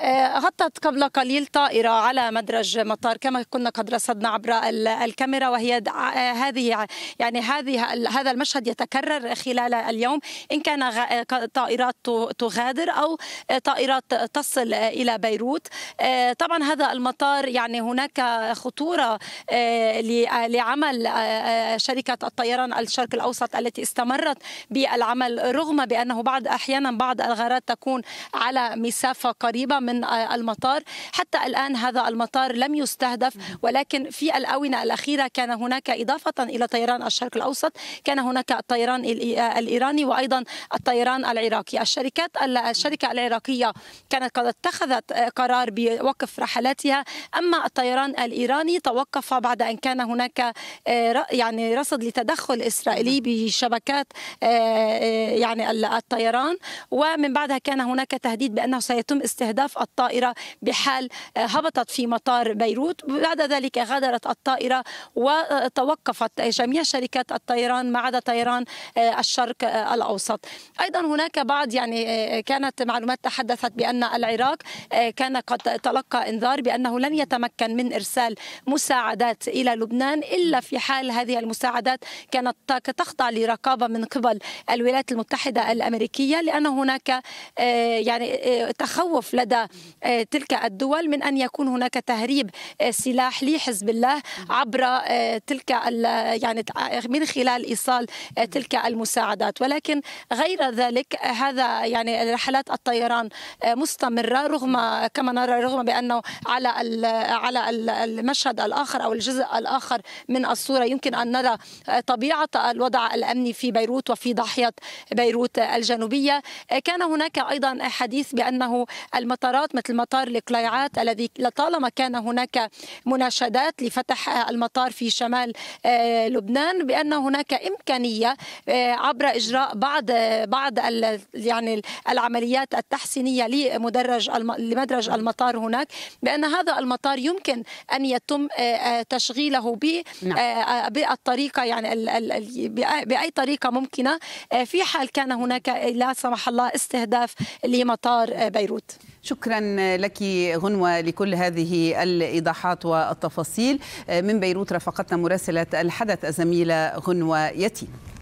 هطت آه، قبل قليل طائرة على مدرج مطار كما كنا قد رصدنا عبر الكاميرا وهي آه، هذه يعني هذه هذا المشهد يتكرر خلال اليوم إن كان آه، طائرات تغادر أو طائرات تصل إلى بيروت طبعا هذا المطار يعني هناك خطورة لعمل شركة الطيران الشرق الأوسط التي استمرت بالعمل رغم بأنه بعض أحيانا بعض الغارات تكون على مسافة قريبة من آه، المطار حتى الآن هذا المطار لم يستهدف ولكن في الآونة الأخيرة كان هناك إضافة إلى طيران الشرق الأوسط كان هناك الطيران آه، الإيراني وأيضا الطيران العراقي الشركات الشركة العراقية كانت قد اتخذت آه، قرار بوقف رحلاتها أما الطيران الإيراني توقف بعد أن كان هناك يعني رصد لتدخل إسرائيلي نعم. بشبكات يعني الطيران ومن بعدها كان هناك تهديد بأنه سيتم استهداف الطائرة بحال آه، هبطت في مطار بيروت بعد ذلك غادرت الطائرة وتوقفت جميع شركات الطيران ما عدا طيران آه، الشرق آه، الأوسط أيضا هناك بعض يعني كانت معلومات تحدثت بأن العراق كان قد تلقى انذار بأنه لن يتمكن من إرسال مساعدات إلى لبنان إلا في حال هذه المساعدات كانت تخضع لرقابة من قبل الولايات المتحدة الأمريكية لأن هناك يعني تخوف لدى آه، تلك الدول من أن يكون هناك تهريب آه، سلاح لحزب الله عبر آه، تلك يعني من خلال إيصال تلك المساعدات ولكن غير ذلك هذا يعني رحلات الطيران مستمرة رغم كما نرى رغم بأنه على على المشهد الآخر أو الجزء الآخر من الصورة يمكن أن نرى طبيعة الوضع الأمني في بيروت وفي ضاحية بيروت الجنوبية كان هناك أيضا حديث بأنه المطارات القرارات مثل مطار القليعات الذي لطالما كان هناك مناشدات لفتح المطار في شمال آه، لبنان بان هناك امكانيه آه، عبر اجراء بعض بعض يعني العمليات التحسينيه لمدرج لمدرج المطار هناك بان هذا المطار يمكن ان يتم آه، تشغيله نعم. بالطريقه يعني باي طريقه ممكنه في حال كان هناك لا سمح الله استهداف لمطار بيروت شكرا لك غنوة لكل هذه الإيضاحات والتفاصيل من بيروت رافقتنا مراسلة الحدث الزميلة غنوة يتيم